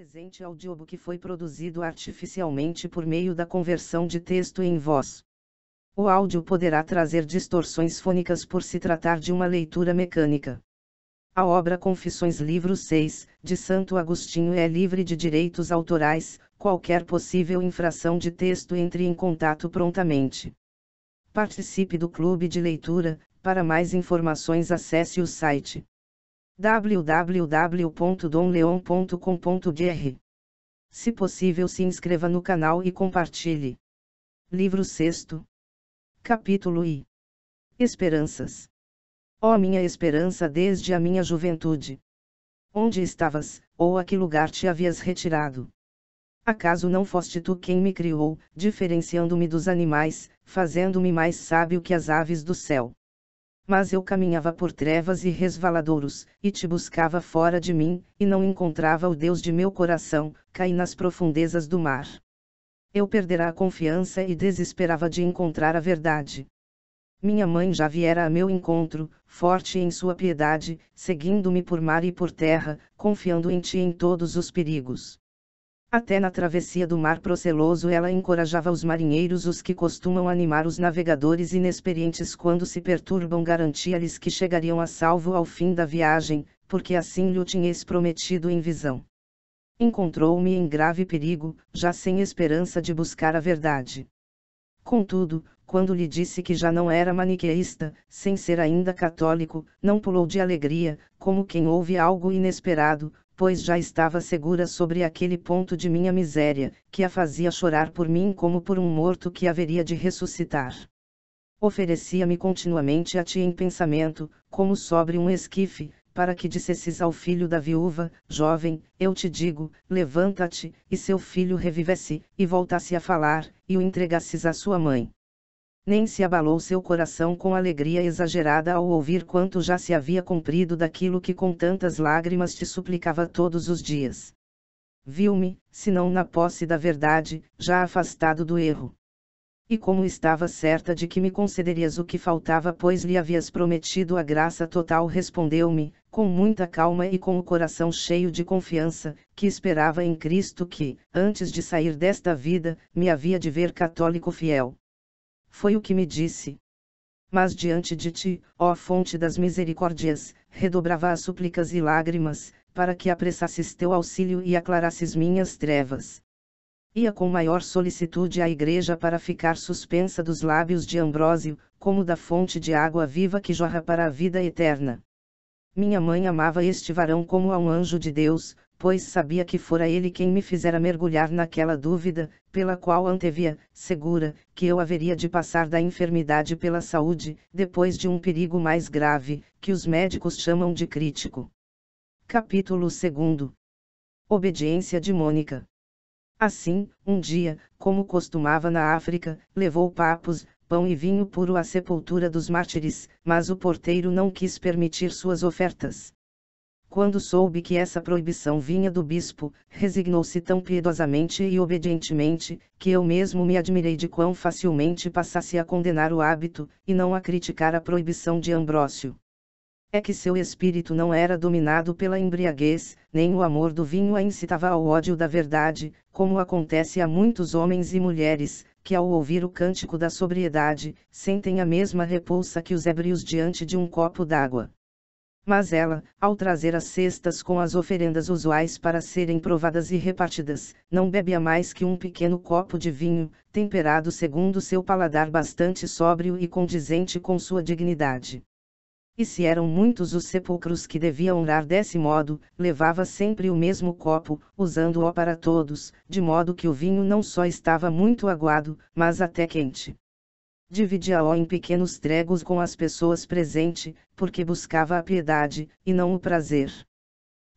presente audiobook foi produzido artificialmente por meio da conversão de texto em voz. O áudio poderá trazer distorções fônicas por se tratar de uma leitura mecânica. A obra Confissões Livro 6, de Santo Agostinho é livre de direitos autorais, qualquer possível infração de texto entre em contato prontamente. Participe do clube de leitura, para mais informações acesse o site www.domleon.com.br. Se possível, se inscreva no canal e compartilhe. Livro 6. Capítulo I. Esperanças. Ó oh, minha esperança desde a minha juventude. Onde estavas, ou a que lugar te havias retirado? Acaso não foste tu quem me criou, diferenciando-me dos animais, fazendo-me mais sábio que as aves do céu? Mas eu caminhava por trevas e resvaladouros, e te buscava fora de mim, e não encontrava o Deus de meu coração, caí nas profundezas do mar. Eu perdera a confiança e desesperava de encontrar a verdade. Minha mãe já viera a meu encontro, forte em sua piedade, seguindo-me por mar e por terra, confiando em ti em todos os perigos. Até na travessia do mar proceloso ela encorajava os marinheiros, os que costumam animar os navegadores inexperientes quando se perturbam, garantia-lhes que chegariam a salvo ao fim da viagem, porque assim lhe o tinhas prometido em visão. Encontrou-me em grave perigo, já sem esperança de buscar a verdade. Contudo, quando lhe disse que já não era maniqueísta, sem ser ainda católico, não pulou de alegria, como quem ouve algo inesperado, pois já estava segura sobre aquele ponto de minha miséria, que a fazia chorar por mim como por um morto que haveria de ressuscitar. Oferecia-me continuamente a ti em pensamento, como sobre um esquife, para que dissesses ao filho da viúva, jovem, eu te digo, levanta-te, e seu filho revivesse, e voltasse a falar, e o entregasses à sua mãe nem se abalou seu coração com alegria exagerada ao ouvir quanto já se havia cumprido daquilo que com tantas lágrimas te suplicava todos os dias. Viu-me, se não na posse da verdade, já afastado do erro. E como estava certa de que me concederias o que faltava, pois lhe havias prometido a graça total, respondeu-me, com muita calma e com o coração cheio de confiança, que esperava em Cristo que, antes de sair desta vida, me havia de ver católico fiel foi o que me disse. Mas diante de ti, ó fonte das misericórdias, redobrava as súplicas e lágrimas, para que apressasses teu auxílio e aclarasses minhas trevas. Ia com maior solicitude à igreja para ficar suspensa dos lábios de Ambrósio, como da fonte de água viva que jorra para a vida eterna. Minha mãe amava este varão como a um anjo de Deus, pois sabia que fora ele quem me fizera mergulhar naquela dúvida, pela qual antevia, segura, que eu haveria de passar da enfermidade pela saúde, depois de um perigo mais grave, que os médicos chamam de crítico. Capítulo 2 Obediência de Mônica Assim, um dia, como costumava na África, levou papos, pão e vinho puro à sepultura dos mártires, mas o porteiro não quis permitir suas ofertas quando soube que essa proibição vinha do bispo, resignou-se tão piedosamente e obedientemente, que eu mesmo me admirei de quão facilmente passasse a condenar o hábito, e não a criticar a proibição de Ambrósio. É que seu espírito não era dominado pela embriaguez, nem o amor do vinho a incitava ao ódio da verdade, como acontece a muitos homens e mulheres, que ao ouvir o cântico da sobriedade, sentem a mesma repulsa que os ébrios diante de um copo d'água. Mas ela, ao trazer as cestas com as oferendas usuais para serem provadas e repartidas, não bebia mais que um pequeno copo de vinho, temperado segundo seu paladar bastante sóbrio e condizente com sua dignidade. E se eram muitos os sepulcros que deviam orar desse modo, levava sempre o mesmo copo, usando-o para todos, de modo que o vinho não só estava muito aguado, mas até quente dividia-o em pequenos tregos com as pessoas presentes, porque buscava a piedade, e não o prazer.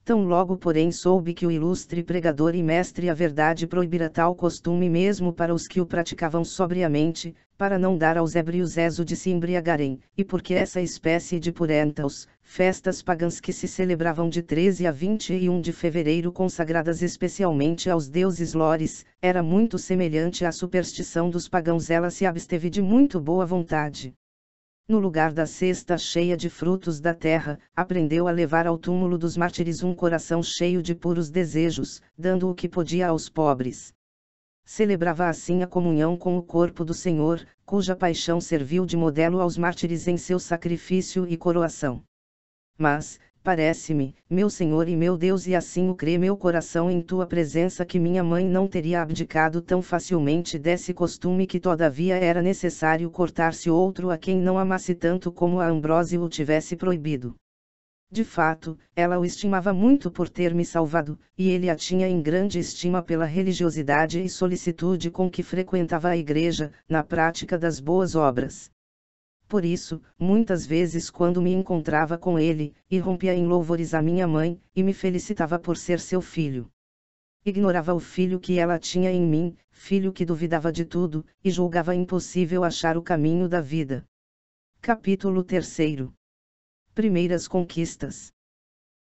Tão logo, porém, soube que o ilustre pregador e mestre a verdade proibira tal costume mesmo para os que o praticavam sobriamente, para não dar aos ébrios ezo de se embriagarem, e porque essa espécie de purentos, festas pagãs que se celebravam de 13 a 21 de fevereiro consagradas especialmente aos deuses lores, era muito semelhante à superstição dos pagãos, ela se absteve de muito boa vontade no lugar da cesta cheia de frutos da terra, aprendeu a levar ao túmulo dos mártires um coração cheio de puros desejos, dando o que podia aos pobres. Celebrava assim a comunhão com o corpo do Senhor, cuja paixão serviu de modelo aos mártires em seu sacrifício e coroação. Mas, parece-me, meu Senhor e meu Deus, e assim o crê meu coração em tua presença, que minha mãe não teria abdicado tão facilmente desse costume, que todavia era necessário cortar-se outro a quem não amasse tanto como a Ambrose o tivesse proibido. De fato, ela o estimava muito por ter me salvado, e ele a tinha em grande estima pela religiosidade e solicitude com que frequentava a igreja, na prática das boas obras. Por isso, muitas vezes quando me encontrava com ele, irrompia em louvores a minha mãe, e me felicitava por ser seu filho. Ignorava o filho que ela tinha em mim, filho que duvidava de tudo, e julgava impossível achar o caminho da vida. Capítulo 3 Primeiras Conquistas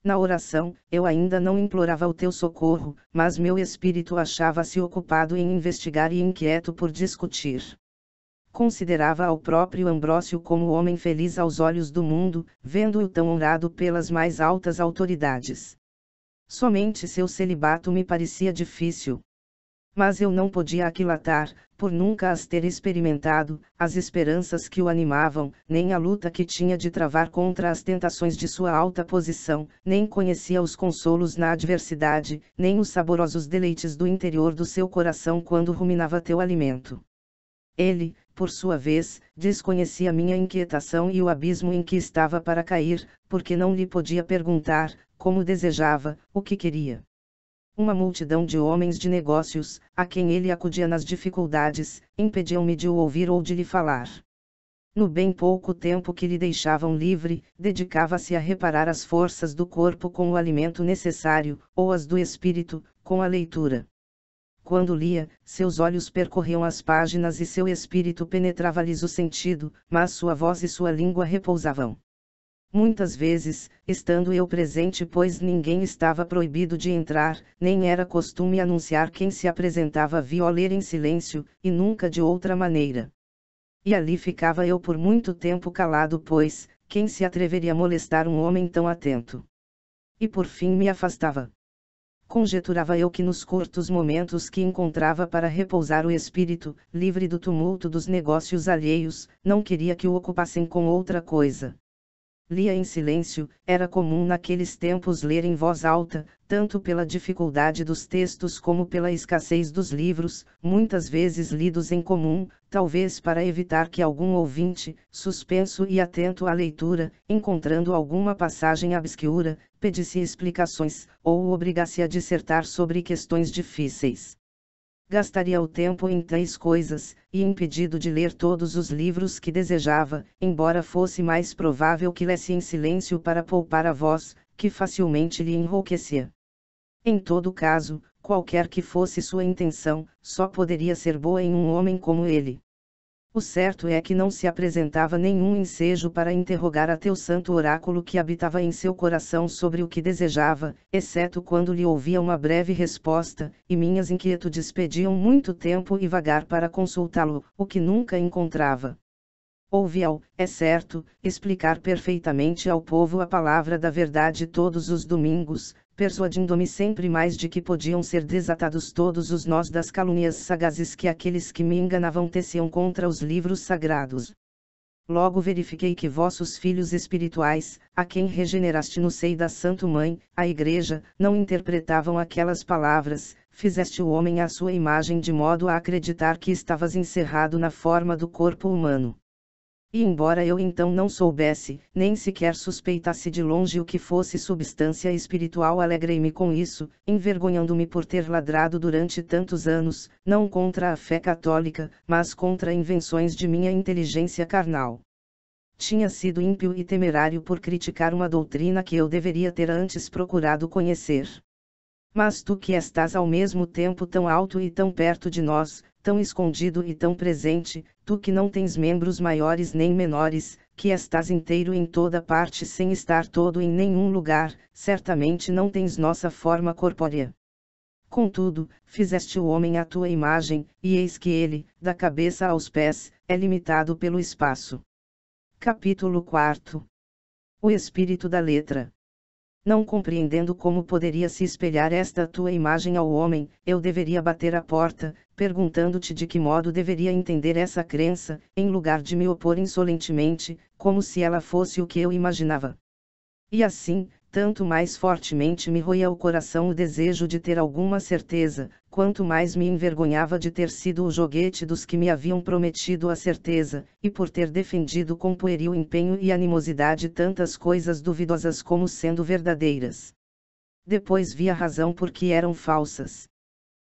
na oração, eu ainda não implorava o teu socorro, mas meu espírito achava-se ocupado em investigar e inquieto por discutir considerava ao próprio Ambrósio como homem feliz aos olhos do mundo, vendo-o tão honrado pelas mais altas autoridades. Somente seu celibato me parecia difícil. Mas eu não podia aquilatar, por nunca as ter experimentado, as esperanças que o animavam, nem a luta que tinha de travar contra as tentações de sua alta posição, nem conhecia os consolos na adversidade, nem os saborosos deleites do interior do seu coração quando ruminava teu alimento. Ele, por sua vez, desconhecia minha inquietação e o abismo em que estava para cair, porque não lhe podia perguntar, como desejava, o que queria. Uma multidão de homens de negócios, a quem ele acudia nas dificuldades, impediam-me de o ouvir ou de lhe falar. No bem pouco tempo que lhe deixavam livre, dedicava-se a reparar as forças do corpo com o alimento necessário, ou as do espírito, com a leitura. Quando lia, seus olhos percorriam as páginas e seu espírito penetrava-lhes o sentido, mas sua voz e sua língua repousavam. Muitas vezes, estando eu presente, pois ninguém estava proibido de entrar, nem era costume anunciar quem se apresentava, vi ou ler em silêncio, e nunca de outra maneira. E ali ficava eu por muito tempo calado, pois, quem se atreveria a molestar um homem tão atento? E por fim me afastava conjeturava eu que nos curtos momentos que encontrava para repousar o espírito, livre do tumulto dos negócios alheios, não queria que o ocupassem com outra coisa. Lia em silêncio, era comum naqueles tempos ler em voz alta, tanto pela dificuldade dos textos como pela escassez dos livros, muitas vezes lidos em comum, talvez para evitar que algum ouvinte, suspenso e atento à leitura, encontrando alguma passagem obscura, pedisse explicações, ou obriga-se a dissertar sobre questões difíceis. Gastaria o tempo em tais coisas, e impedido de ler todos os livros que desejava, embora fosse mais provável que lesse em silêncio para poupar a voz, que facilmente lhe enrouquecia. Em todo caso, qualquer que fosse sua intenção, só poderia ser boa em um homem como ele. O certo é que não se apresentava nenhum ensejo para interrogar até o santo oráculo que habitava em seu coração sobre o que desejava, exceto quando lhe ouvia uma breve resposta, e minhas inquietudes pediam muito tempo e vagar para consultá-lo, o que nunca encontrava. Ouvi-ao, é certo, explicar perfeitamente ao povo a palavra da verdade todos os domingos, persuadindo-me sempre mais de que podiam ser desatados todos os nós das calúnias sagazes que aqueles que me enganavam teciam contra os livros sagrados. Logo verifiquei que vossos filhos espirituais, a quem regeneraste no seio da Santa Mãe, a Igreja, não interpretavam aquelas palavras, fizeste o homem à sua imagem de modo a acreditar que estavas encerrado na forma do corpo humano e embora eu então não soubesse, nem sequer suspeitasse de longe o que fosse substância espiritual, alegrei-me com isso, envergonhando-me por ter ladrado durante tantos anos, não contra a fé católica, mas contra invenções de minha inteligência carnal. Tinha sido ímpio e temerário por criticar uma doutrina que eu deveria ter antes procurado conhecer. Mas tu que estás ao mesmo tempo tão alto e tão perto de nós, tão escondido e tão presente, tu que não tens membros maiores nem menores, que estás inteiro em toda parte sem estar todo em nenhum lugar, certamente não tens nossa forma corpórea. Contudo, fizeste o homem à tua imagem, e eis que ele, da cabeça aos pés, é limitado pelo espaço. Capítulo 4 O espírito da letra não compreendendo como poderia se espelhar esta tua imagem ao homem, eu deveria bater à porta, perguntando-te de que modo deveria entender essa crença, em lugar de me opor insolentemente, como se ela fosse o que eu imaginava. E assim, tanto mais fortemente me roía o coração o desejo de ter alguma certeza, quanto mais me envergonhava de ter sido o joguete dos que me haviam prometido a certeza, e por ter defendido com pueril empenho e animosidade tantas coisas duvidosas como sendo verdadeiras. Depois vi a razão por que eram falsas.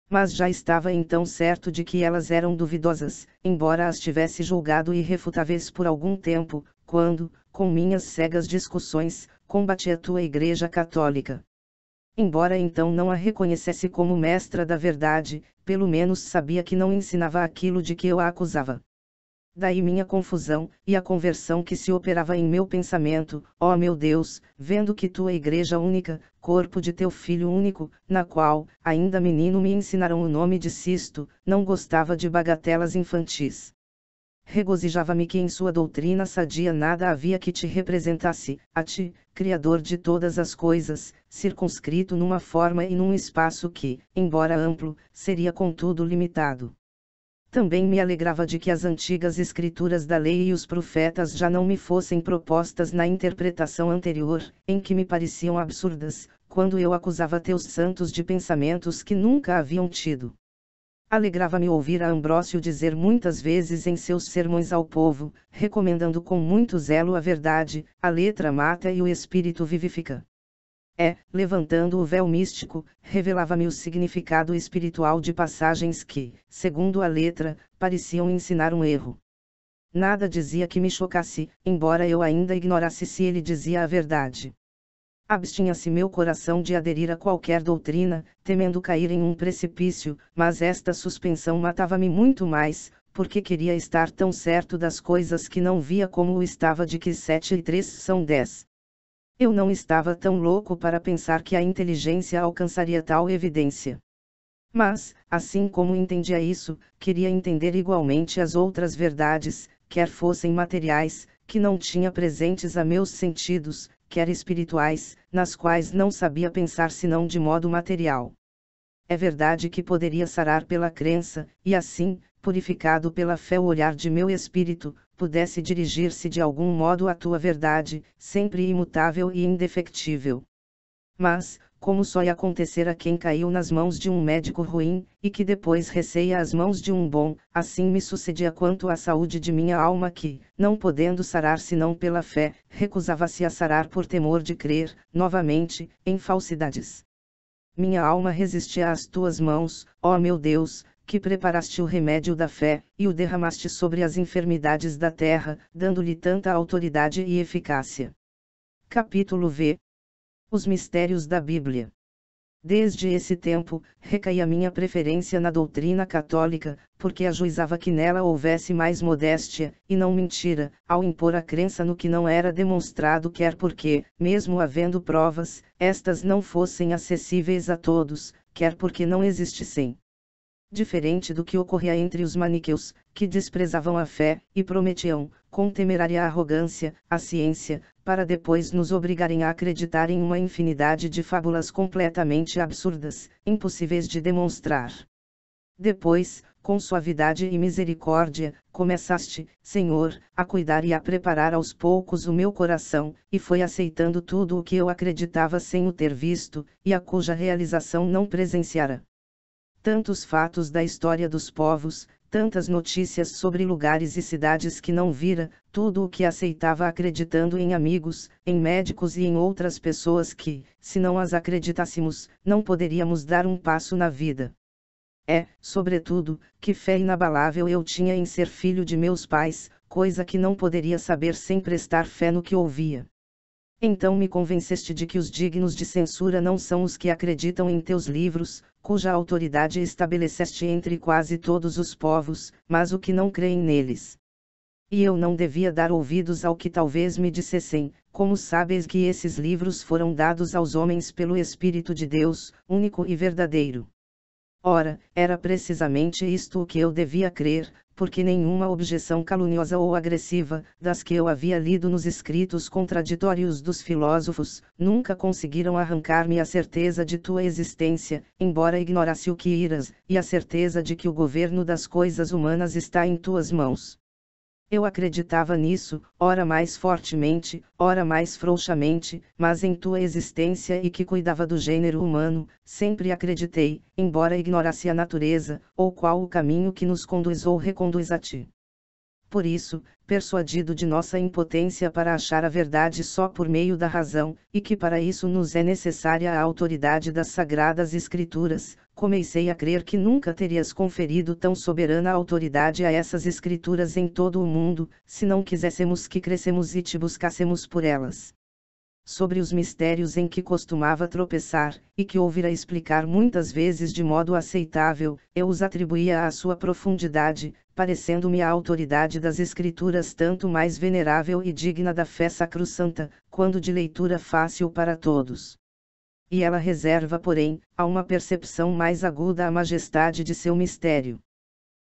Mas já estava então certo de que elas eram duvidosas, embora as tivesse julgado irrefutáveis por algum tempo, quando, com minhas cegas discussões, combate a tua Igreja Católica. Embora então não a reconhecesse como mestra da verdade, pelo menos sabia que não ensinava aquilo de que eu a acusava. Daí minha confusão, e a conversão que se operava em meu pensamento, ó oh meu Deus, vendo que tua igreja única, corpo de teu filho único, na qual, ainda menino me ensinaram o nome de Cisto, não gostava de bagatelas infantis regozijava-me que em sua doutrina sadia nada havia que te representasse, a ti, Criador de todas as coisas, circunscrito numa forma e num espaço que, embora amplo, seria contudo limitado. Também me alegrava de que as antigas escrituras da lei e os profetas já não me fossem propostas na interpretação anterior, em que me pareciam absurdas, quando eu acusava teus santos de pensamentos que nunca haviam tido. Alegrava-me ouvir a Ambrósio dizer muitas vezes em seus sermões ao povo, recomendando com muito zelo a verdade, a letra mata e o espírito vivifica. É, levantando o véu místico, revelava-me o significado espiritual de passagens que, segundo a letra, pareciam ensinar um erro. Nada dizia que me chocasse, embora eu ainda ignorasse se ele dizia a verdade. Abstinha-se meu coração de aderir a qualquer doutrina, temendo cair em um precipício, mas esta suspensão matava-me muito mais, porque queria estar tão certo das coisas que não via como o estava de que sete e três são dez. Eu não estava tão louco para pensar que a inteligência alcançaria tal evidência. Mas, assim como entendia isso, queria entender igualmente as outras verdades, quer fossem materiais, que não tinha presentes a meus sentidos, quer espirituais, nas quais não sabia pensar senão de modo material. É verdade que poderia sarar pela crença, e assim, purificado pela fé, o olhar de meu espírito, pudesse dirigir-se de algum modo à tua verdade, sempre imutável e indefectível. Mas, como só ia acontecer a quem caiu nas mãos de um médico ruim, e que depois receia as mãos de um bom, assim me sucedia quanto à saúde de minha alma que, não podendo sarar senão pela fé, recusava-se a sarar por temor de crer, novamente, em falsidades. Minha alma resistia às tuas mãos, ó meu Deus, que preparaste o remédio da fé, e o derramaste sobre as enfermidades da terra, dando-lhe tanta autoridade e eficácia. Capítulo V os mistérios da Bíblia. Desde esse tempo, recaía minha preferência na doutrina católica, porque ajuizava que nela houvesse mais modéstia, e não mentira, ao impor a crença no que não era demonstrado, quer porque, mesmo havendo provas, estas não fossem acessíveis a todos, quer porque não existissem. Diferente do que ocorria entre os maniqueus, que desprezavam a fé, e prometiam, com temerária arrogância, a ciência, para depois nos obrigarem a acreditar em uma infinidade de fábulas completamente absurdas, impossíveis de demonstrar. Depois, com suavidade e misericórdia, começaste, Senhor, a cuidar e a preparar aos poucos o meu coração, e foi aceitando tudo o que eu acreditava sem o ter visto, e a cuja realização não presenciara. Tantos fatos da história dos povos, tantas notícias sobre lugares e cidades que não vira, tudo o que aceitava acreditando em amigos, em médicos e em outras pessoas que, se não as acreditássemos, não poderíamos dar um passo na vida. É, sobretudo, que fé inabalável eu tinha em ser filho de meus pais, coisa que não poderia saber sem prestar fé no que ouvia. Então me convenceste de que os dignos de censura não são os que acreditam em teus livros, cuja autoridade estabeleceste entre quase todos os povos, mas o que não creem neles. E eu não devia dar ouvidos ao que talvez me dissessem, como sabes que esses livros foram dados aos homens pelo Espírito de Deus, único e verdadeiro. Ora, era precisamente isto o que eu devia crer, porque nenhuma objeção caluniosa ou agressiva, das que eu havia lido nos escritos contraditórios dos filósofos, nunca conseguiram arrancar-me a certeza de tua existência, embora ignorasse o que iras, e a certeza de que o governo das coisas humanas está em tuas mãos. Eu acreditava nisso, ora mais fortemente, ora mais frouxamente, mas em tua existência e que cuidava do gênero humano, sempre acreditei, embora ignorasse a natureza, ou qual o caminho que nos conduz ou reconduz a ti. Por isso, persuadido de nossa impotência para achar a verdade só por meio da razão, e que para isso nos é necessária a autoridade das Sagradas Escrituras, comecei a crer que nunca terias conferido tão soberana autoridade a essas escrituras em todo o mundo, se não quiséssemos que crescemos e te buscássemos por elas. Sobre os mistérios em que costumava tropeçar, e que ouvira explicar muitas vezes de modo aceitável, eu os atribuía à sua profundidade, parecendo-me a autoridade das Escrituras tanto mais venerável e digna da fé sacrossanta, quando de leitura fácil para todos e ela reserva, porém, a uma percepção mais aguda a majestade de seu mistério.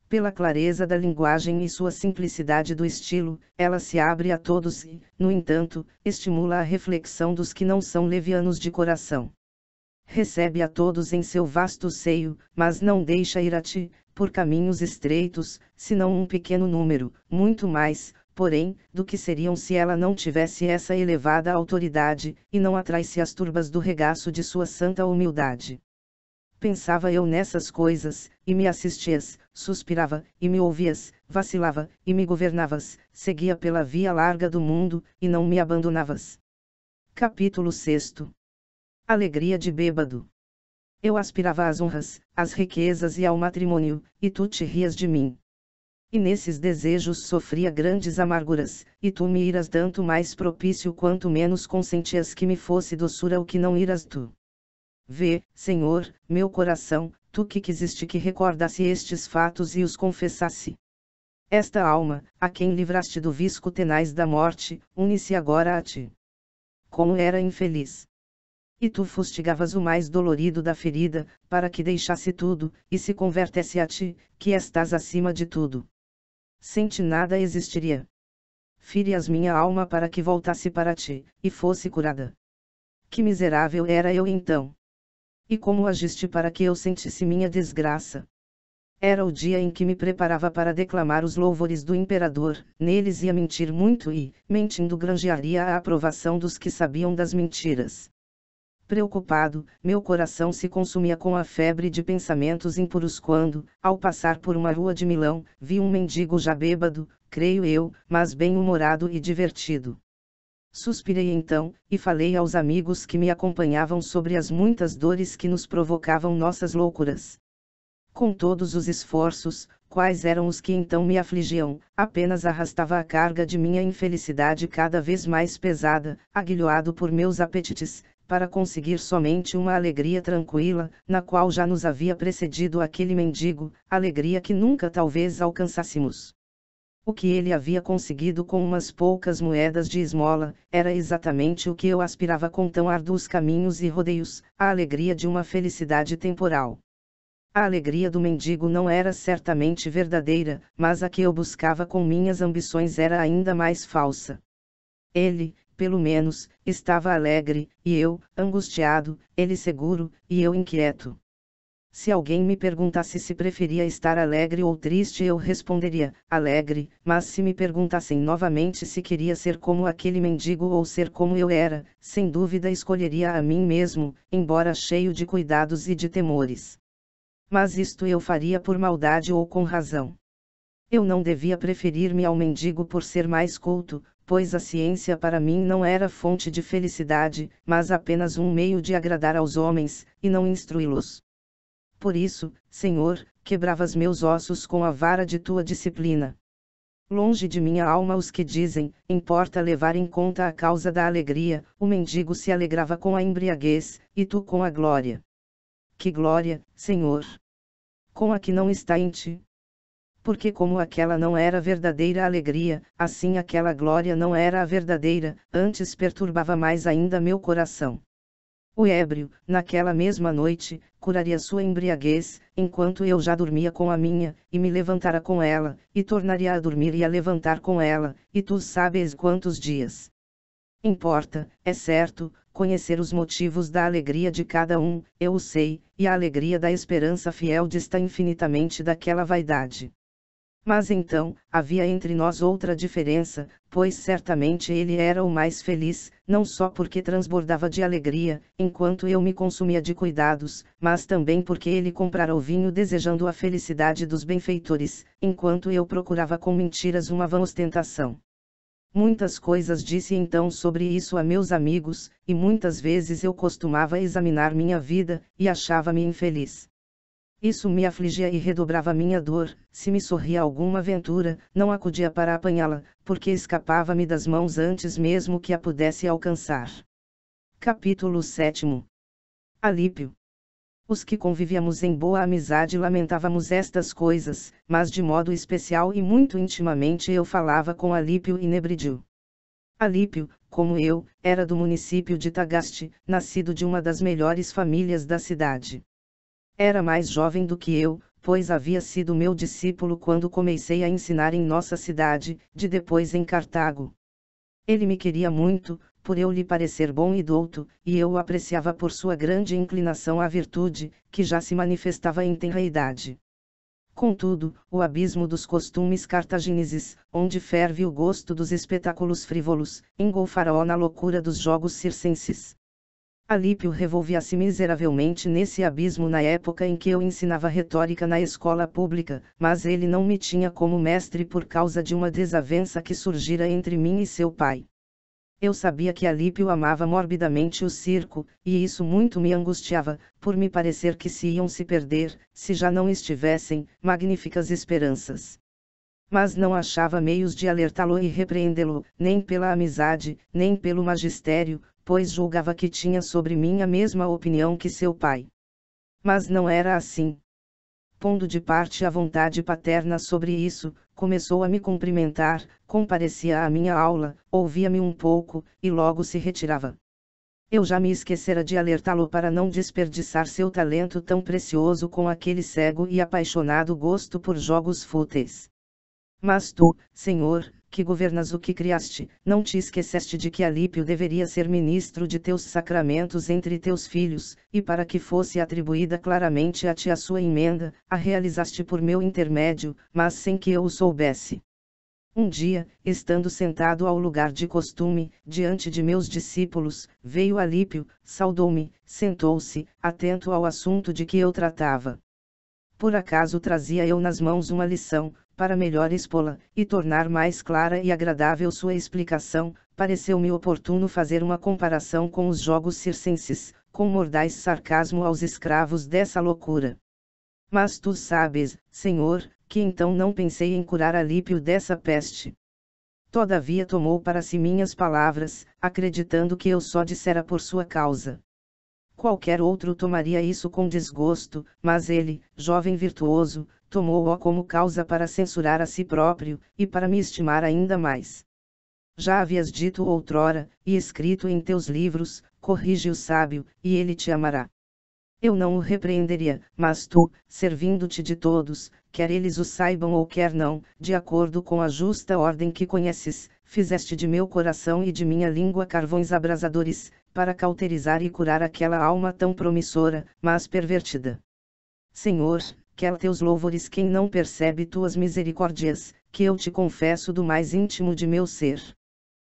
Pela clareza da linguagem e sua simplicidade do estilo, ela se abre a todos e, no entanto, estimula a reflexão dos que não são levianos de coração. Recebe a todos em seu vasto seio, mas não deixa ir a ti, por caminhos estreitos, senão um pequeno número, muito mais, porém, do que seriam se ela não tivesse essa elevada autoridade, e não atraísse as turbas do regaço de sua santa humildade. Pensava eu nessas coisas, e me assistias, suspirava, e me ouvias, vacilava, e me governavas, seguia pela via larga do mundo, e não me abandonavas. Capítulo 6 Alegria de bêbado. Eu aspirava às honras, às riquezas e ao matrimônio, e tu te rias de mim e nesses desejos sofria grandes amarguras, e tu me iras tanto mais propício quanto menos consentias que me fosse doçura o que não iras tu. Vê, Senhor, meu coração, tu que quiseste que recordasse estes fatos e os confessasse. Esta alma, a quem livraste do visco tenaz da morte, une-se agora a ti. Como era infeliz! E tu fustigavas o mais dolorido da ferida, para que deixasse tudo, e se convertesse a ti, que estás acima de tudo sem ti nada existiria. Firias minha alma para que voltasse para ti, e fosse curada. Que miserável era eu então! E como agiste para que eu sentisse minha desgraça? Era o dia em que me preparava para declamar os louvores do imperador, neles ia mentir muito e, mentindo, granjearia a aprovação dos que sabiam das mentiras. Preocupado, meu coração se consumia com a febre de pensamentos impuros quando, ao passar por uma rua de Milão, vi um mendigo já bêbado, creio eu, mas bem-humorado e divertido. Suspirei então, e falei aos amigos que me acompanhavam sobre as muitas dores que nos provocavam nossas loucuras. Com todos os esforços, quais eram os que então me afligiam, apenas arrastava a carga de minha infelicidade cada vez mais pesada, aguilhoado por meus apetites, para conseguir somente uma alegria tranquila, na qual já nos havia precedido aquele mendigo, alegria que nunca talvez alcançássemos. O que ele havia conseguido com umas poucas moedas de esmola, era exatamente o que eu aspirava com tão árduos caminhos e rodeios, a alegria de uma felicidade temporal. A alegria do mendigo não era certamente verdadeira, mas a que eu buscava com minhas ambições era ainda mais falsa. Ele, pelo menos, estava alegre, e eu, angustiado, ele seguro, e eu inquieto. Se alguém me perguntasse se preferia estar alegre ou triste, eu responderia: alegre, mas se me perguntassem novamente se queria ser como aquele mendigo ou ser como eu era, sem dúvida escolheria a mim mesmo, embora cheio de cuidados e de temores. Mas isto eu faria por maldade ou com razão. Eu não devia preferir-me ao mendigo por ser mais culto, pois a ciência para mim não era fonte de felicidade, mas apenas um meio de agradar aos homens, e não instruí-los. Por isso, Senhor, quebravas meus ossos com a vara de tua disciplina. Longe de minha alma os que dizem, importa levar em conta a causa da alegria, o mendigo se alegrava com a embriaguez, e tu com a glória. Que glória, Senhor! Com a que não está em ti, porque como aquela não era verdadeira alegria, assim aquela glória não era a verdadeira, antes perturbava mais ainda meu coração. O ébrio, naquela mesma noite, curaria sua embriaguez, enquanto eu já dormia com a minha, e me levantara com ela, e tornaria a dormir e a levantar com ela, e tu sabes quantos dias. Importa, é certo, conhecer os motivos da alegria de cada um, eu o sei, e a alegria da esperança fiel dista infinitamente daquela vaidade. Mas então, havia entre nós outra diferença, pois certamente ele era o mais feliz, não só porque transbordava de alegria, enquanto eu me consumia de cuidados, mas também porque ele comprara o vinho desejando a felicidade dos benfeitores, enquanto eu procurava com mentiras uma vã ostentação. Muitas coisas disse então sobre isso a meus amigos, e muitas vezes eu costumava examinar minha vida, e achava-me infeliz. Isso me afligia e redobrava minha dor, se me sorria alguma aventura, não acudia para apanhá-la, porque escapava-me das mãos antes mesmo que a pudesse alcançar. Capítulo 7 Alípio os que convivíamos em boa amizade lamentávamos estas coisas, mas de modo especial e muito intimamente eu falava com Alípio e Nebridio. Alípio, como eu, era do município de Tagaste, nascido de uma das melhores famílias da cidade. Era mais jovem do que eu, pois havia sido meu discípulo quando comecei a ensinar em nossa cidade, de depois em Cartago. Ele me queria muito, por eu lhe parecer bom e douto, e eu o apreciava por sua grande inclinação à virtude, que já se manifestava em tenra idade. Contudo, o abismo dos costumes cartagineses, onde ferve o gosto dos espetáculos frívolos, engolfará na loucura dos jogos circenses. Alípio revolvia-se miseravelmente nesse abismo na época em que eu ensinava retórica na escola pública, mas ele não me tinha como mestre por causa de uma desavença que surgira entre mim e seu pai. Eu sabia que Alípio amava morbidamente o circo, e isso muito me angustiava, por me parecer que se iam se perder, se já não estivessem, magníficas esperanças mas não achava meios de alertá-lo e repreendê-lo, nem pela amizade, nem pelo magistério, pois julgava que tinha sobre mim a mesma opinião que seu pai. Mas não era assim. Pondo de parte a vontade paterna sobre isso, começou a me cumprimentar, comparecia à minha aula, ouvia-me um pouco, e logo se retirava. Eu já me esquecera de alertá-lo para não desperdiçar seu talento tão precioso com aquele cego e apaixonado gosto por jogos fúteis. Mas tu, senhor, que governas o que criaste, não te esqueceste de que Alípio deveria ser ministro de teus sacramentos entre teus filhos, e para que fosse atribuída claramente a ti a sua emenda, a realizaste por meu intermédio, mas sem que eu o soubesse. Um dia, estando sentado ao lugar de costume, diante de meus discípulos, veio Alípio, saudou-me, sentou-se, atento ao assunto de que eu tratava. Por acaso trazia eu nas mãos uma lição, para melhor expô-la, e tornar mais clara e agradável sua explicação, pareceu-me oportuno fazer uma comparação com os jogos circenses, com mordais sarcasmo aos escravos dessa loucura. Mas tu sabes, senhor, que então não pensei em curar Alípio dessa peste. Todavia tomou para si minhas palavras, acreditando que eu só dissera por sua causa. Qualquer outro tomaria isso com desgosto, mas ele, jovem virtuoso, tomou-o como causa para censurar a si próprio, e para me estimar ainda mais. Já havias dito outrora, e escrito em teus livros, corrige o sábio, e ele te amará. Eu não o repreenderia, mas tu, servindo-te de todos, quer eles o saibam ou quer não, de acordo com a justa ordem que conheces, fizeste de meu coração e de minha língua carvões abrasadores, para cauterizar e curar aquela alma tão promissora, mas pervertida. Senhor, quer teus louvores quem não percebe tuas misericórdias, que eu te confesso do mais íntimo de meu ser.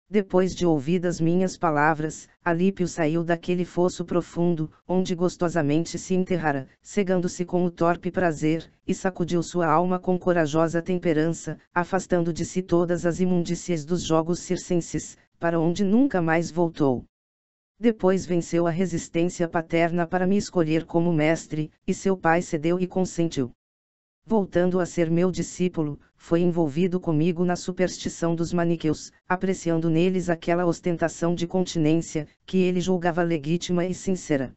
Depois de ouvidas minhas palavras, Alípio saiu daquele fosso profundo, onde gostosamente se enterrara, cegando-se com o torpe prazer, e sacudiu sua alma com corajosa temperança, afastando de si todas as imundícies dos jogos circenses, para onde nunca mais voltou. Depois venceu a resistência paterna para me escolher como mestre, e seu pai cedeu e consentiu. Voltando a ser meu discípulo, foi envolvido comigo na superstição dos maniqueus, apreciando neles aquela ostentação de continência, que ele julgava legítima e sincera.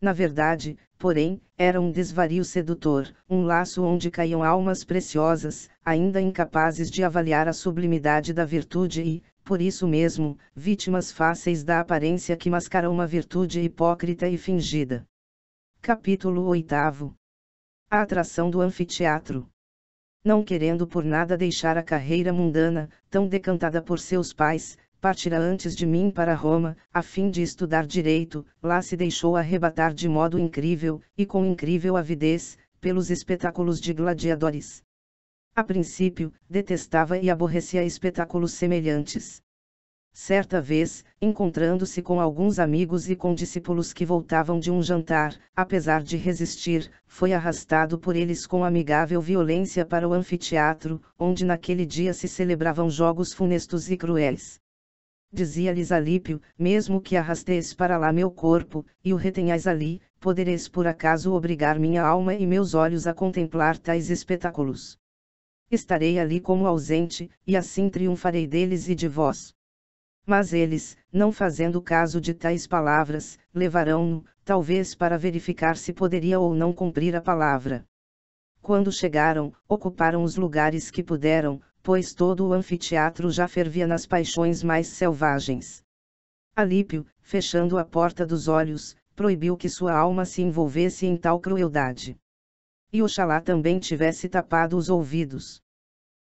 Na verdade, porém, era um desvario sedutor, um laço onde caíam almas preciosas, ainda incapazes de avaliar a sublimidade da virtude e, por isso mesmo, vítimas fáceis da aparência que mascara uma virtude hipócrita e fingida. Capítulo 8 A atração do anfiteatro. Não querendo por nada deixar a carreira mundana, tão decantada por seus pais, partira antes de mim para Roma, a fim de estudar direito, lá se deixou arrebatar de modo incrível, e com incrível avidez, pelos espetáculos de gladiadores. A princípio, detestava e aborrecia espetáculos semelhantes. Certa vez, encontrando-se com alguns amigos e com discípulos que voltavam de um jantar, apesar de resistir, foi arrastado por eles com amigável violência para o anfiteatro, onde naquele dia se celebravam jogos funestos e cruéis. Dizia-lhes Alípio: Mesmo que arrasteis para lá meu corpo, e o retenhais ali, podereis por acaso obrigar minha alma e meus olhos a contemplar tais espetáculos estarei ali como ausente, e assim triunfarei deles e de vós. Mas eles, não fazendo caso de tais palavras, levarão-no, talvez para verificar se poderia ou não cumprir a palavra. Quando chegaram, ocuparam os lugares que puderam, pois todo o anfiteatro já fervia nas paixões mais selvagens. Alípio, fechando a porta dos olhos, proibiu que sua alma se envolvesse em tal crueldade e Oxalá também tivesse tapado os ouvidos.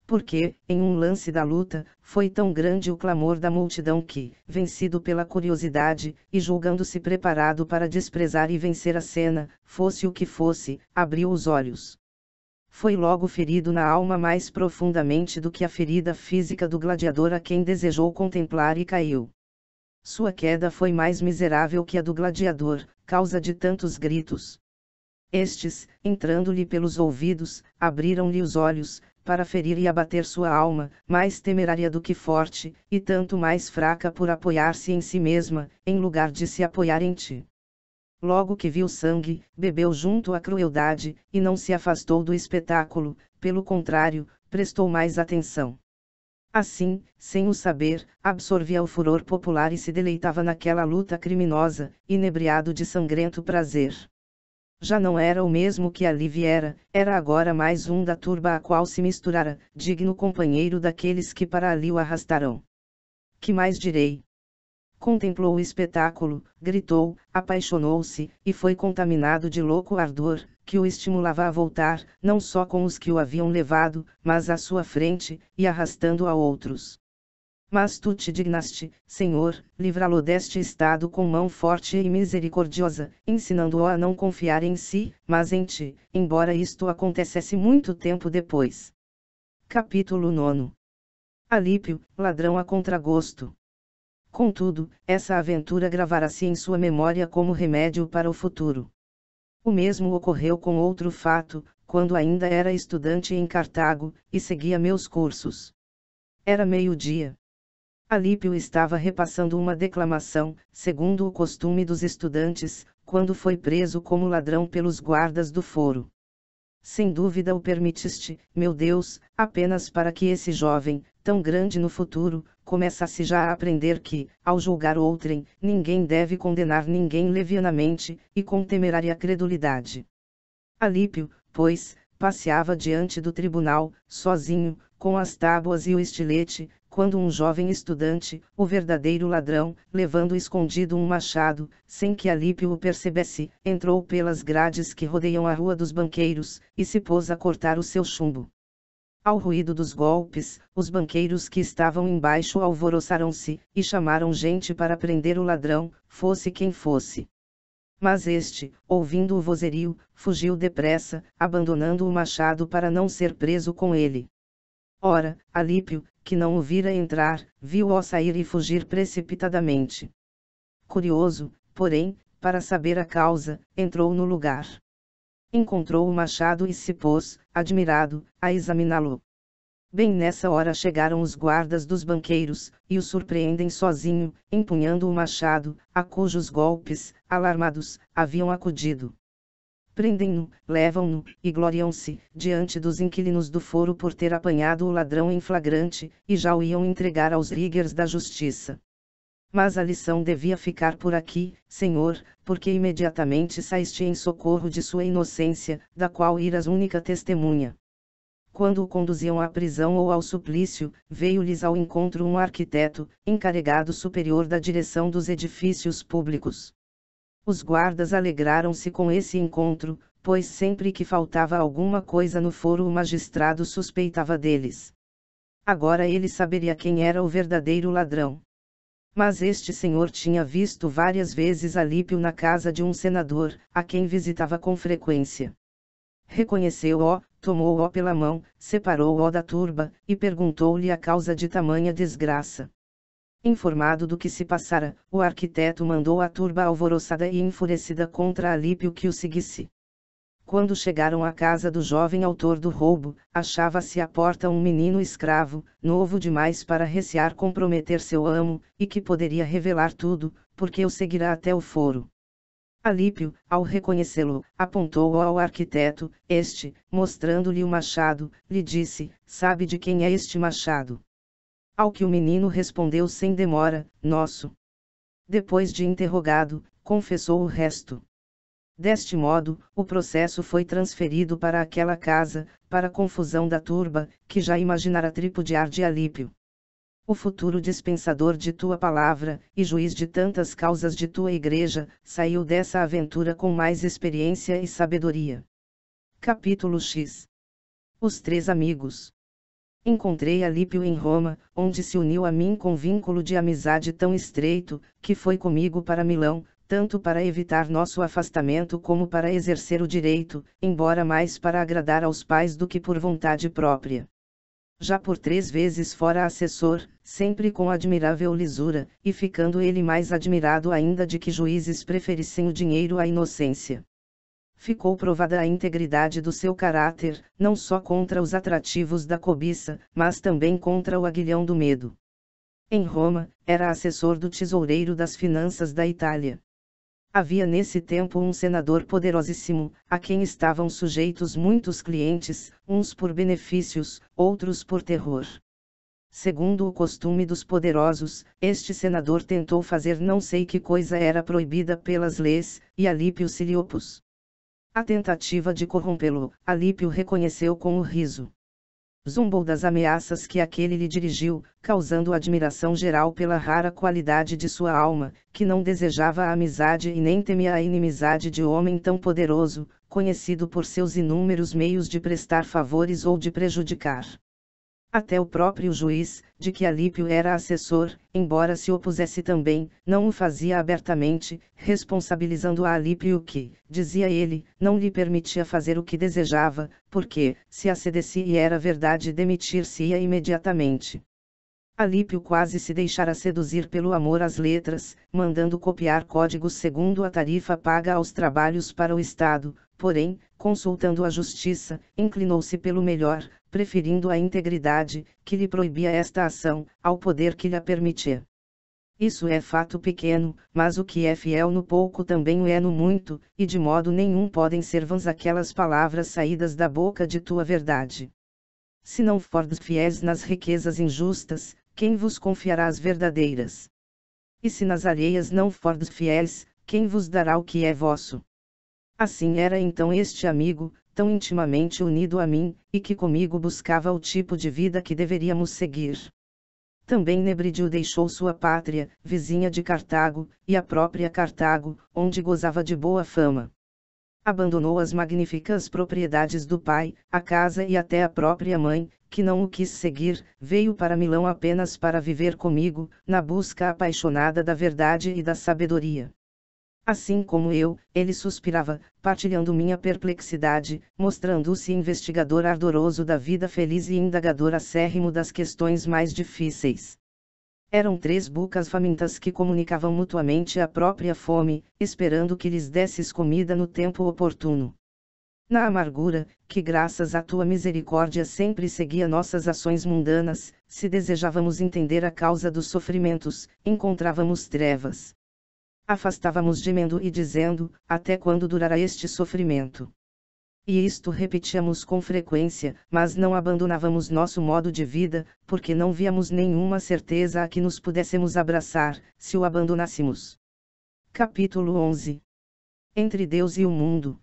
Porque, em um lance da luta, foi tão grande o clamor da multidão que, vencido pela curiosidade, e julgando-se preparado para desprezar e vencer a cena, fosse o que fosse, abriu os olhos foi logo ferido na alma mais profundamente do que a ferida física do gladiador a quem desejou contemplar e caiu. Sua queda foi mais miserável que a do gladiador, causa de tantos gritos, estes, entrando-lhe pelos ouvidos, abriram-lhe os olhos, para ferir e abater sua alma, mais temerária do que forte, e tanto mais fraca por apoiar-se em si mesma, em lugar de se apoiar em ti. Logo que viu sangue, bebeu junto à crueldade, e não se afastou do espetáculo, pelo contrário, prestou mais atenção. Assim, sem o saber, absorvia o furor popular e se deleitava naquela luta criminosa, inebriado de sangrento prazer já não era o mesmo que ali viera, era agora mais um da turba a qual se misturara, digno companheiro daqueles que para ali o arrastaram. Que mais direi? Contemplou o espetáculo, gritou, apaixonou-se, e foi contaminado de louco ardor, que o estimulava a voltar, não só com os que o haviam levado, mas à sua frente, e arrastando a outros. Mas tu te dignaste, Senhor, livrá-lo deste estado com mão forte e misericordiosa, ensinando-o a não confiar em si, mas em ti, embora isto acontecesse muito tempo depois. Capítulo 9 Alípio, ladrão a contragosto. Contudo, essa aventura gravará-se em sua memória como remédio para o futuro. O mesmo ocorreu com outro fato, quando ainda era estudante em Cartago, e seguia meus cursos. Era meio-dia. Alípio estava repassando uma declamação, segundo o costume dos estudantes, quando foi preso como ladrão pelos guardas do foro. Sem dúvida o permitiste, meu Deus, apenas para que esse jovem, tão grande no futuro, começasse já a aprender que, ao julgar outrem, ninguém deve condenar ninguém levianamente, e com temerária credulidade. Alípio, pois, passeava diante do tribunal, sozinho, com as tábuas e o estilete, quando um jovem estudante, o verdadeiro ladrão, levando escondido um machado, sem que Alípio o percebesse, entrou pelas grades que rodeiam a Rua dos Banqueiros, e se pôs a cortar o seu chumbo. Ao ruído dos golpes, os banqueiros que estavam embaixo alvoroçaram-se, e chamaram gente para prender o ladrão, fosse quem fosse. Mas este, ouvindo o vozerio, fugiu depressa, abandonando o machado para não ser preso com ele. Ora, Alípio, que não o vira entrar, viu-o sair e fugir precipitadamente. Curioso, porém, para saber a causa, entrou no lugar. Encontrou o machado e se pôs, admirado, a examiná-lo. Bem nessa hora chegaram os guardas dos banqueiros, e o surpreendem sozinho, empunhando o machado, a cujos golpes, alarmados, haviam acudido prendem-no, levam-no, e gloriam-se, diante dos inquilinos do foro por ter apanhado o ladrão em flagrante, e já o iam entregar aos riggers da justiça. Mas a lição devia ficar por aqui, Senhor, porque imediatamente saíste em socorro de sua inocência, da qual iras única testemunha. Quando o conduziam à prisão ou ao suplício, veio-lhes ao encontro um arquiteto, encarregado superior da direção dos edifícios públicos. Os guardas alegraram-se com esse encontro, pois sempre que faltava alguma coisa no foro o magistrado suspeitava deles. Agora ele saberia quem era o verdadeiro ladrão. Mas este senhor tinha visto várias vezes Alípio na casa de um senador, a quem visitava com frequência. Reconheceu-o, tomou-o pela mão, separou-o da turba, e perguntou-lhe a causa de tamanha desgraça. Informado do que se passara, o arquiteto mandou a turba alvoroçada e enfurecida contra Alípio que o seguisse. Quando chegaram à casa do jovem autor do roubo, achava-se à porta um menino escravo, novo demais para recear comprometer seu amo, e que poderia revelar tudo, porque o seguirá até o foro. Alípio, ao reconhecê-lo, apontou-o ao arquiteto, este, mostrando-lhe o machado, lhe disse: Sabe de quem é este machado? Ao que o menino respondeu sem demora: Nosso. Depois de interrogado, confessou o resto. Deste modo, o processo foi transferido para aquela casa, para confusão da turba, que já imaginara tripudiar de alípio. O futuro dispensador de tua palavra, e juiz de tantas causas de tua igreja, saiu dessa aventura com mais experiência e sabedoria. Capítulo X Os Três Amigos Encontrei Alípio em Roma, onde se uniu a mim com vínculo de amizade tão estreito, que foi comigo para Milão, tanto para evitar nosso afastamento como para exercer o direito, embora mais para agradar aos pais do que por vontade própria. Já por três vezes fora assessor, sempre com admirável lisura, e ficando ele mais admirado ainda de que juízes preferissem o dinheiro à inocência ficou provada a integridade do seu caráter, não só contra os atrativos da cobiça, mas também contra o aguilhão do medo. Em Roma, era assessor do tesoureiro das finanças da Itália. Havia nesse tempo um senador poderosíssimo, a quem estavam sujeitos muitos clientes, uns por benefícios, outros por terror. Segundo o costume dos poderosos, este senador tentou fazer não sei que coisa era proibida pelas leis, e a Lípio Siriopus a tentativa de corrompê-lo, Alípio reconheceu com o um riso. Zumbou das ameaças que aquele lhe dirigiu, causando admiração geral pela rara qualidade de sua alma, que não desejava a amizade e nem temia a inimizade de homem tão poderoso, conhecido por seus inúmeros meios de prestar favores ou de prejudicar. Até o próprio juiz, de que Alípio era assessor, embora se opusesse também, não o fazia abertamente, responsabilizando a Alípio que, dizia ele, não lhe permitia fazer o que desejava, porque, se acedesse, e era verdade demitir-se-ia imediatamente. Alípio quase se deixara seduzir pelo amor às letras, mandando copiar códigos segundo a tarifa paga aos trabalhos para o Estado, porém, consultando a justiça, inclinou-se pelo melhor, preferindo a integridade, que lhe proibia esta ação, ao poder que lhe a permitia. Isso é fato pequeno, mas o que é fiel no pouco também o é no muito, e de modo nenhum podem ser vãs aquelas palavras saídas da boca de tua verdade. Se não fordes fiéis nas riquezas injustas, quem vos confiará as verdadeiras? E se nas areias não fordes fiéis, quem vos dará o que é vosso? Assim era então este amigo, tão intimamente unido a mim, e que comigo buscava o tipo de vida que deveríamos seguir. Também Nebridio deixou sua pátria, vizinha de Cartago, e a própria Cartago, onde gozava de boa fama. Abandonou as magníficas propriedades do pai, a casa e até a própria mãe, que não o quis seguir, veio para Milão apenas para viver comigo, na busca apaixonada da verdade e da sabedoria. Assim como eu, ele suspirava, partilhando minha perplexidade, mostrando-se investigador ardoroso da vida feliz e indagador acérrimo das questões mais difíceis. Eram três bucas famintas que comunicavam mutuamente a própria fome, esperando que lhes desses comida no tempo oportuno. Na amargura, que graças à tua misericórdia sempre seguia nossas ações mundanas, se desejávamos entender a causa dos sofrimentos, encontrávamos trevas afastávamos gemendo e dizendo: Até quando durará este sofrimento? E isto repetíamos com frequência, mas não abandonávamos nosso modo de vida, porque não víamos nenhuma certeza a que nos pudéssemos abraçar, se o abandonássemos. Capítulo 11 Entre Deus e o Mundo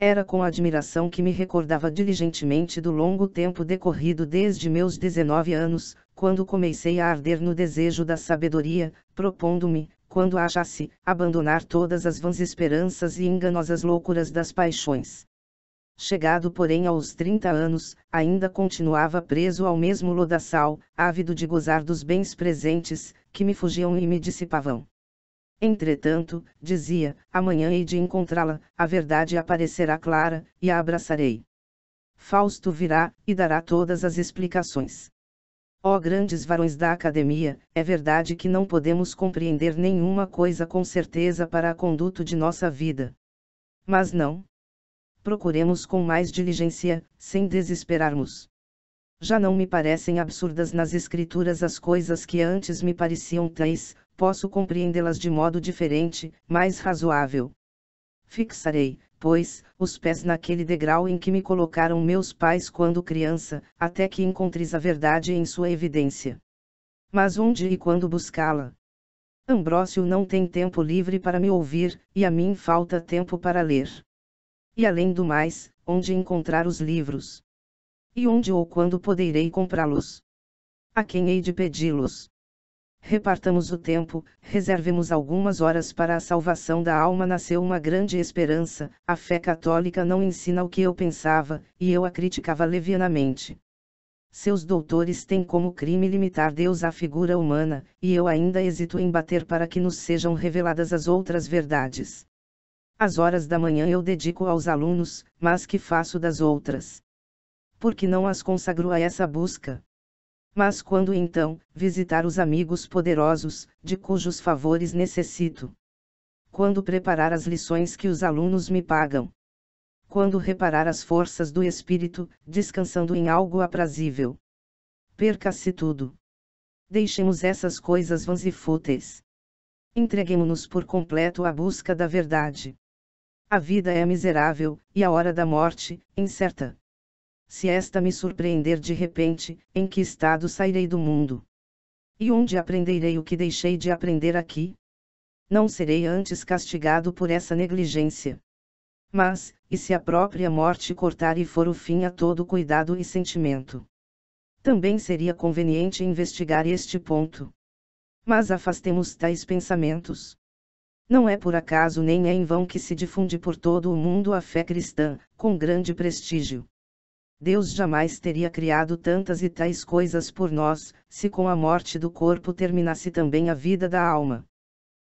era com admiração que me recordava diligentemente do longo tempo decorrido desde meus 19 anos, quando comecei a arder no desejo da sabedoria, propondo-me, quando achasse, abandonar todas as vãs esperanças e enganosas loucuras das paixões. Chegado, porém, aos 30 anos, ainda continuava preso ao mesmo lodaçal, ávido de gozar dos bens presentes, que me fugiam e me dissipavam. Entretanto, dizia, amanhã hei de encontrá-la, a verdade aparecerá clara, e a abraçarei. Fausto virá, e dará todas as explicações. Ó oh, grandes varões da academia, é verdade que não podemos compreender nenhuma coisa com certeza para a conduto de nossa vida. Mas não. Procuremos com mais diligência, sem desesperarmos. Já não me parecem absurdas nas escrituras as coisas que antes me pareciam tais, posso compreendê-las de modo diferente, mais razoável. Fixarei, pois, os pés naquele degrau em que me colocaram meus pais quando criança, até que encontres a verdade em sua evidência. Mas onde e quando buscá-la? Ambrósio não tem tempo livre para me ouvir, e a mim falta tempo para ler. E além do mais, onde encontrar os livros? E onde ou quando poderei comprá-los? A quem hei de pedi-los? repartamos o tempo, reservemos algumas horas para a salvação da alma. Nasceu uma grande esperança, a fé católica não ensina o que eu pensava, e eu a criticava levianamente. Seus doutores têm como crime limitar Deus à figura humana, e eu ainda hesito em bater para que nos sejam reveladas as outras verdades. As horas da manhã eu dedico aos alunos, mas que faço das outras? Por que não as consagro a essa busca? Mas quando então, visitar os amigos poderosos, de cujos favores necessito? Quando preparar as lições que os alunos me pagam? Quando reparar as forças do espírito, descansando em algo aprazível? Perca-se tudo. Deixemos essas coisas vãs e fúteis. Entreguemo-nos por completo à busca da verdade. A vida é miserável, e a hora da morte, incerta se esta me surpreender de repente, em que estado sairei do mundo? E onde aprenderei o que deixei de aprender aqui? Não serei antes castigado por essa negligência. Mas, e se a própria morte cortar e for o fim a todo cuidado e sentimento? Também seria conveniente investigar este ponto. Mas afastemos tais pensamentos. Não é por acaso nem é em vão que se difunde por todo o mundo a fé cristã, com grande prestígio. Deus jamais teria criado tantas e tais coisas por nós, se com a morte do corpo terminasse também a vida da alma.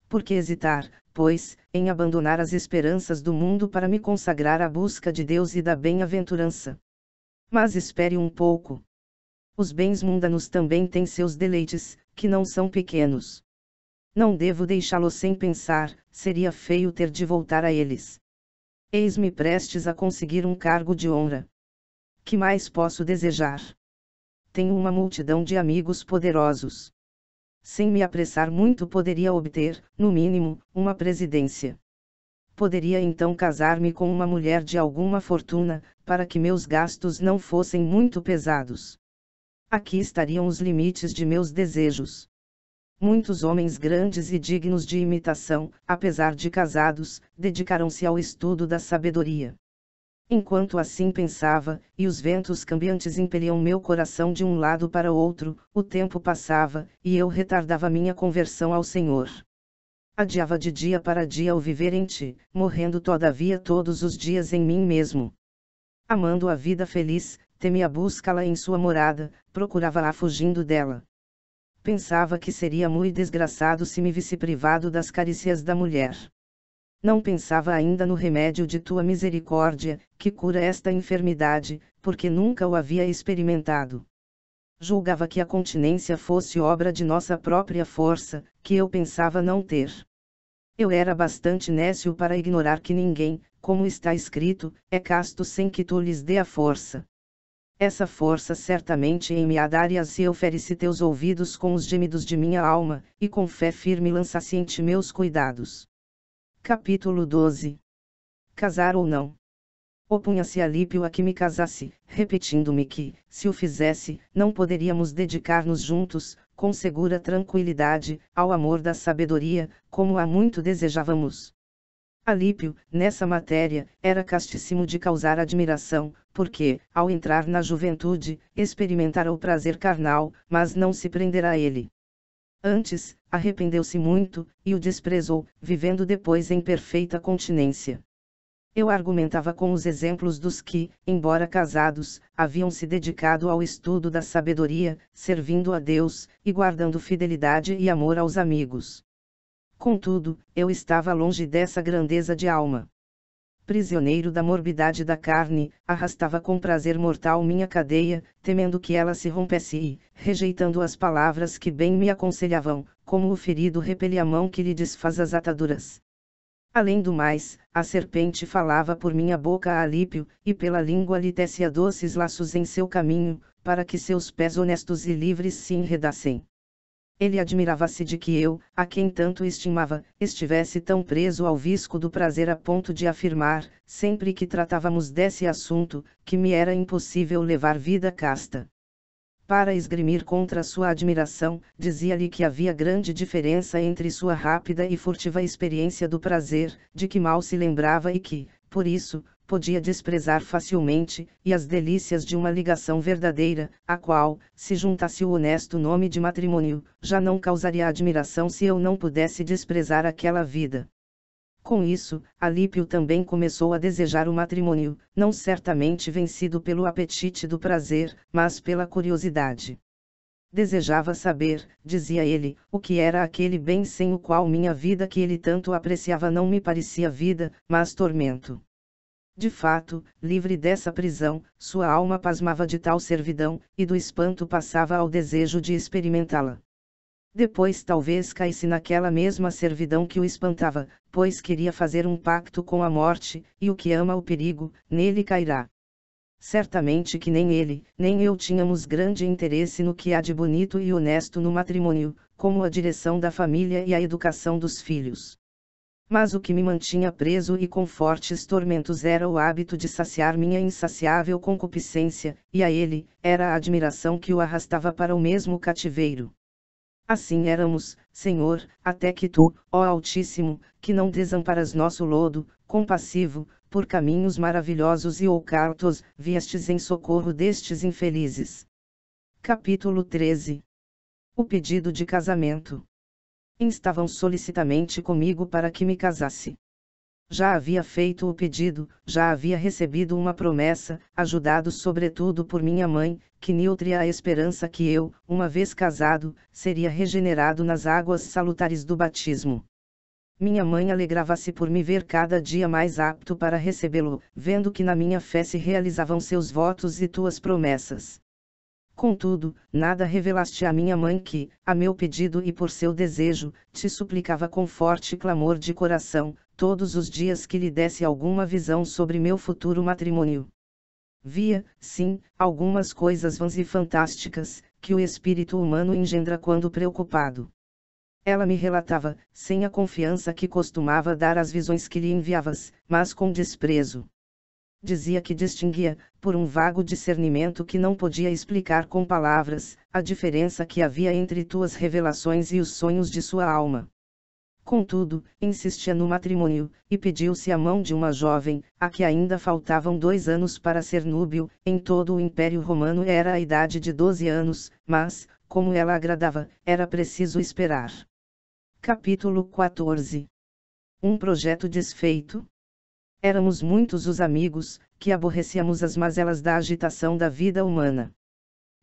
Por que hesitar, pois, em abandonar as esperanças do mundo para me consagrar à busca de Deus e da bem-aventurança? Mas espere um pouco. Os bens mundanos também têm seus deleites, que não são pequenos. Não devo deixá-lo sem pensar, seria feio ter de voltar a eles. Eis-me prestes a conseguir um cargo de honra que mais posso desejar? Tenho uma multidão de amigos poderosos. Sem me apressar muito, poderia obter, no mínimo, uma presidência. Poderia então casar-me com uma mulher de alguma fortuna, para que meus gastos não fossem muito pesados. Aqui estariam os limites de meus desejos. Muitos homens grandes e dignos de imitação, apesar de casados, dedicaram-se ao estudo da sabedoria. Enquanto assim pensava, e os ventos cambiantes impeliam meu coração de um lado para outro, o tempo passava, e eu retardava minha conversão ao Senhor. Adiava de dia para dia o viver em ti, morrendo todavia todos os dias em mim mesmo. Amando a vida feliz, temia buscá-la em sua morada, procurava-a fugindo dela. Pensava que seria muito desgraçado se me visse privado das carícias da mulher não pensava ainda no remédio de tua misericórdia, que cura esta enfermidade, porque nunca o havia experimentado. Julgava que a continência fosse obra de nossa própria força, que eu pensava não ter. Eu era bastante nécio para ignorar que ninguém, como está escrito, é casto sem que tu lhes dê a força. Essa força certamente em me adaria se se oferece teus ouvidos com os gemidos de minha alma, e com fé firme lançasse em ti meus cuidados. Capítulo 12 Casar ou não Opunha-se Alípio a que me casasse, repetindo-me que, se o fizesse, não poderíamos dedicar-nos juntos, com segura tranquilidade, ao amor da sabedoria, como há muito desejávamos. Alípio, nessa matéria, era castíssimo de causar admiração, porque, ao entrar na juventude, experimentara o prazer carnal, mas não se prendera a ele. Antes, arrependeu-se muito, e o desprezou, vivendo depois em perfeita continência. Eu argumentava com os exemplos dos que, embora casados, haviam se dedicado ao estudo da sabedoria, servindo a Deus, e guardando fidelidade e amor aos amigos. Contudo, eu estava longe dessa grandeza de alma prisioneiro da morbidade da carne, arrastava com prazer mortal minha cadeia, temendo que ela se rompesse e, rejeitando as palavras que bem me aconselhavam, como o ferido repele a mão que lhe desfaz as ataduras. Além do mais, a serpente falava por minha boca a Alípio, e pela língua lhe tecia doces laços em seu caminho, para que seus pés honestos e livres se enredassem. Ele admirava-se de que eu, a quem tanto estimava, estivesse tão preso ao visco do prazer a ponto de afirmar, sempre que tratávamos desse assunto, que me era impossível levar vida casta. Para esgrimir contra sua admiração, dizia-lhe que havia grande diferença entre sua rápida e furtiva experiência do prazer, de que mal se lembrava e que, por isso, podia desprezar facilmente, e as delícias de uma ligação verdadeira, a qual, se juntasse o honesto nome de matrimônio, já não causaria admiração se eu não pudesse desprezar aquela vida. Com isso, Alípio também começou a desejar o matrimônio, não certamente vencido pelo apetite do prazer, mas pela curiosidade. Desejava saber, dizia ele, o que era aquele bem sem o qual minha vida que ele tanto apreciava não me parecia vida, mas tormento. De fato, livre dessa prisão, sua alma pasmava de tal servidão, e do espanto passava ao desejo de experimentá-la. Depois talvez caísse naquela mesma servidão que o espantava, pois queria fazer um pacto com a morte, e o que ama o perigo, nele cairá. Certamente que nem ele, nem eu tínhamos grande interesse no que há de bonito e honesto no matrimônio, como a direção da família e a educação dos filhos mas o que me mantinha preso e com fortes tormentos era o hábito de saciar minha insaciável concupiscência, e a ele, era a admiração que o arrastava para o mesmo cativeiro. Assim éramos, Senhor, até que tu, ó Altíssimo, que não desamparas nosso lodo, compassivo, por caminhos maravilhosos e ocultos, viestes em socorro destes infelizes. Capítulo 13 O pedido de casamento instavam solicitamente comigo para que me casasse. Já havia feito o pedido, já havia recebido uma promessa, ajudado sobretudo por minha mãe, que nutria a esperança que eu, uma vez casado, seria regenerado nas águas salutares do batismo. Minha mãe alegrava-se por me ver cada dia mais apto para recebê-lo, vendo que na minha fé se realizavam seus votos e tuas promessas. Contudo, nada revelaste à minha mãe que, a meu pedido e por seu desejo, te suplicava com forte clamor de coração, todos os dias que lhe desse alguma visão sobre meu futuro matrimônio. Via, sim, algumas coisas vãs e fantásticas, que o espírito humano engendra quando preocupado. Ela me relatava, sem a confiança que costumava dar às visões que lhe enviavas, mas com desprezo dizia que distinguia, por um vago discernimento que não podia explicar com palavras, a diferença que havia entre tuas revelações e os sonhos de sua alma. Contudo, insistia no matrimônio, e pediu-se a mão de uma jovem, a que ainda faltavam dois anos para ser núbio, em todo o Império Romano era a idade de doze anos, mas, como ela agradava, era preciso esperar. Capítulo 14 Um projeto desfeito? Éramos muitos os amigos, que aborrecíamos as mazelas da agitação da vida humana.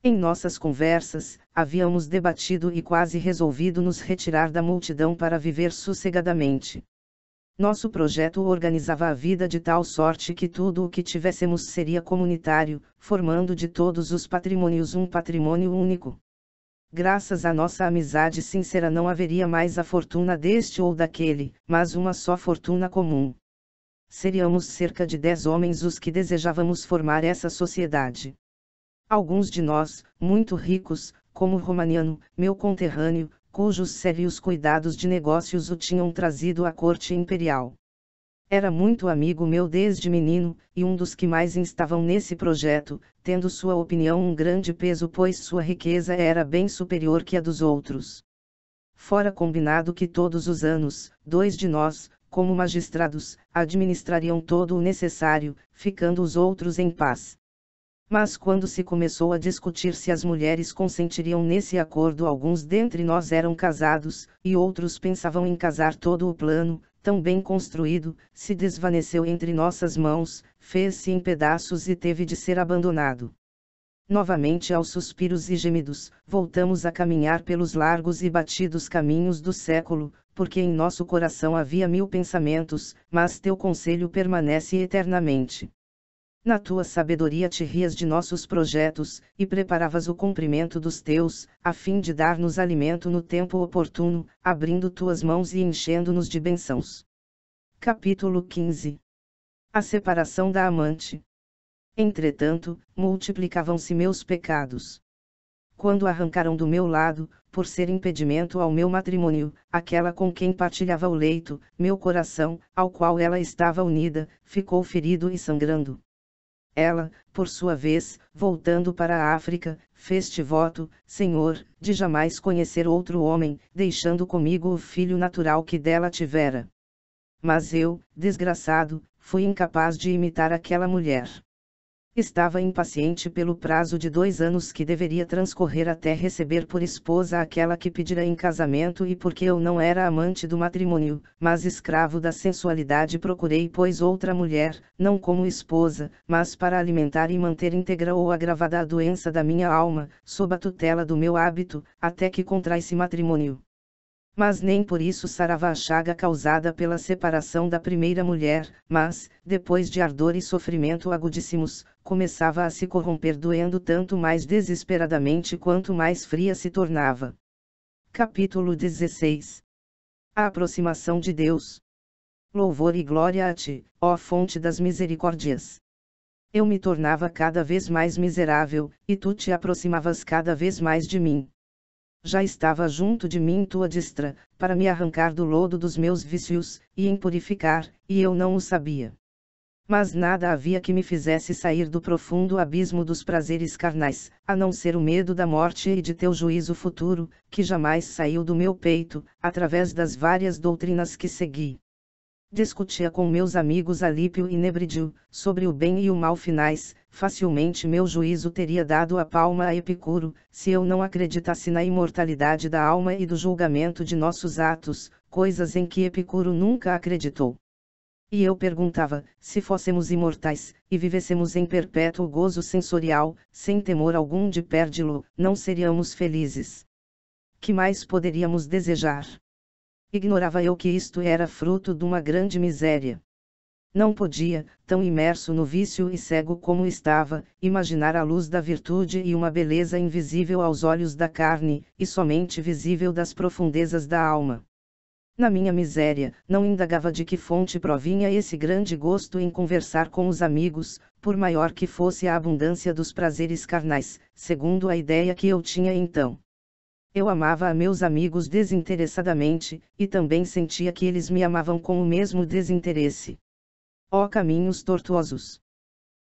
Em nossas conversas, havíamos debatido e quase resolvido nos retirar da multidão para viver sossegadamente. Nosso projeto organizava a vida de tal sorte que tudo o que tivéssemos seria comunitário, formando de todos os patrimônios um patrimônio único. Graças à nossa amizade sincera não haveria mais a fortuna deste ou daquele, mas uma só fortuna comum seríamos cerca de dez homens os que desejávamos formar essa sociedade. Alguns de nós, muito ricos, como o Romaniano, meu conterrâneo, cujos sérios cuidados de negócios o tinham trazido à corte imperial. Era muito amigo meu desde menino, e um dos que mais instavam nesse projeto, tendo sua opinião um grande peso, pois sua riqueza era bem superior que a dos outros. Fora combinado que todos os anos, dois de nós, como magistrados, administrariam todo o necessário, ficando os outros em paz. Mas quando se começou a discutir se as mulheres consentiriam nesse acordo, alguns dentre nós eram casados, e outros pensavam em casar todo o plano, tão bem construído, se desvaneceu entre nossas mãos, fez-se em pedaços e teve de ser abandonado. Novamente aos suspiros e gemidos, voltamos a caminhar pelos largos e batidos caminhos do século, porque em nosso coração havia mil pensamentos, mas teu conselho permanece eternamente. Na tua sabedoria te rias de nossos projetos, e preparavas o cumprimento dos teus, a fim de dar-nos alimento no tempo oportuno, abrindo tuas mãos e enchendo-nos de bênçãos. Capítulo 15 A separação da amante. Entretanto, multiplicavam-se meus pecados. Quando arrancaram do meu lado, por ser impedimento ao meu matrimônio, aquela com quem partilhava o leito, meu coração, ao qual ela estava unida, ficou ferido e sangrando. Ela, por sua vez, voltando para a África, fez-te voto, Senhor, de jamais conhecer outro homem, deixando comigo o filho natural que dela tivera. Mas eu, desgraçado, fui incapaz de imitar aquela mulher estava impaciente pelo prazo de dois anos que deveria transcorrer até receber por esposa aquela que pedira em casamento e porque eu não era amante do matrimônio, mas escravo da sensualidade procurei pois outra mulher, não como esposa, mas para alimentar e manter íntegra ou agravada a doença da minha alma, sob a tutela do meu hábito, até que contrai-se matrimônio mas nem por isso sarava a chaga causada pela separação da primeira mulher, mas, depois de ardor e sofrimento agudíssimos, começava a se corromper doendo tanto mais desesperadamente quanto mais fria se tornava. Capítulo 16 A aproximação de Deus. Louvor e glória a ti, ó fonte das misericórdias. Eu me tornava cada vez mais miserável, e tu te aproximavas cada vez mais de mim já estava junto de mim tua destra, para me arrancar do lodo dos meus vícios, e impurificar, e eu não o sabia. Mas nada havia que me fizesse sair do profundo abismo dos prazeres carnais, a não ser o medo da morte e de teu juízo futuro, que jamais saiu do meu peito, através das várias doutrinas que segui discutia com meus amigos Alípio e Nebridio, sobre o bem e o mal finais, facilmente meu juízo teria dado a palma a Epicuro, se eu não acreditasse na imortalidade da alma e do julgamento de nossos atos, coisas em que Epicuro nunca acreditou. E eu perguntava, se fôssemos imortais, e vivêssemos em perpétuo gozo sensorial, sem temor algum de perdê-lo, não seríamos felizes. Que mais poderíamos desejar? Ignorava eu que isto era fruto de uma grande miséria. Não podia, tão imerso no vício e cego como estava, imaginar a luz da virtude e uma beleza invisível aos olhos da carne, e somente visível das profundezas da alma. Na minha miséria, não indagava de que fonte provinha esse grande gosto em conversar com os amigos, por maior que fosse a abundância dos prazeres carnais, segundo a ideia que eu tinha então eu amava a meus amigos desinteressadamente, e também sentia que eles me amavam com o mesmo desinteresse. Ó oh, caminhos tortuosos!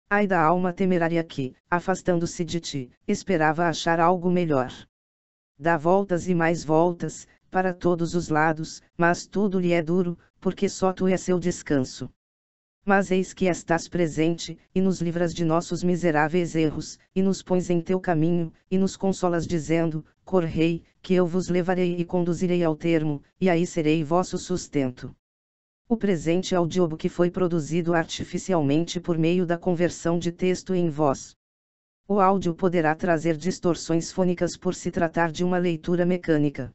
Ai da alma temerária que, afastando-se de ti, esperava achar algo melhor. Dá voltas e mais voltas, para todos os lados, mas tudo lhe é duro, porque só tu é seu descanso. Mas eis que estás presente, e nos livras de nossos miseráveis erros, e nos pões em teu caminho, e nos consolas dizendo: correi, que eu vos levarei e conduzirei ao termo, e aí serei vosso sustento. O presente é o diobo que foi produzido artificialmente por meio da conversão de texto em voz. O áudio poderá trazer distorções fônicas por se tratar de uma leitura mecânica.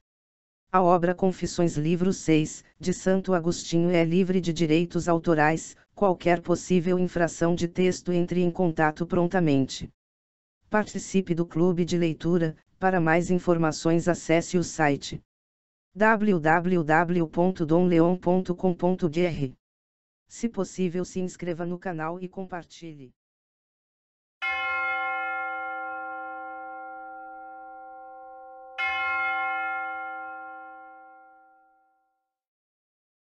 A obra Confissões Livro 6, de Santo Agostinho é livre de direitos autorais, qualquer possível infração de texto entre em contato prontamente. Participe do clube de leitura, para mais informações acesse o site www.domleon.com.br. Se possível, se inscreva no canal e compartilhe.